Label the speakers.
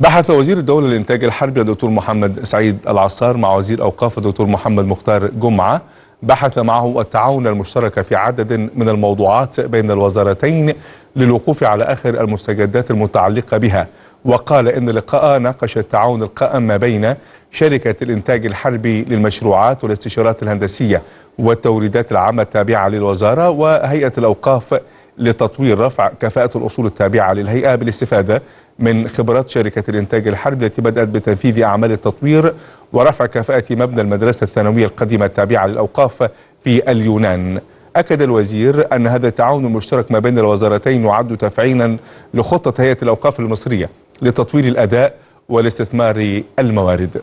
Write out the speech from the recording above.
Speaker 1: بحث وزير الدولة للإنتاج الحربي الدكتور محمد سعيد العصار مع وزير أوقاف الدكتور محمد مختار جمعة بحث معه التعاون المشترك في عدد من الموضوعات بين الوزارتين للوقوف على آخر المستجدات المتعلقة بها وقال إن اللقاء ناقش التعاون القائم ما بين شركة الإنتاج الحربي للمشروعات والاستشارات الهندسية والتوريدات العامة التابعة للوزارة وهيئة الأوقاف لتطوير رفع كفاءة الأصول التابعة للهيئة بالاستفادة من خبرات شركة الإنتاج الحربي التي بدأت بتنفيذ أعمال التطوير ورفع كفاءة مبنى المدرسة الثانوية القديمة التابعة للأوقاف في اليونان أكد الوزير أن هذا التعاون المشترك ما بين الوزارتين يعد تفعينا لخطة هيئة الأوقاف المصرية لتطوير الأداء والاستثمار الموارد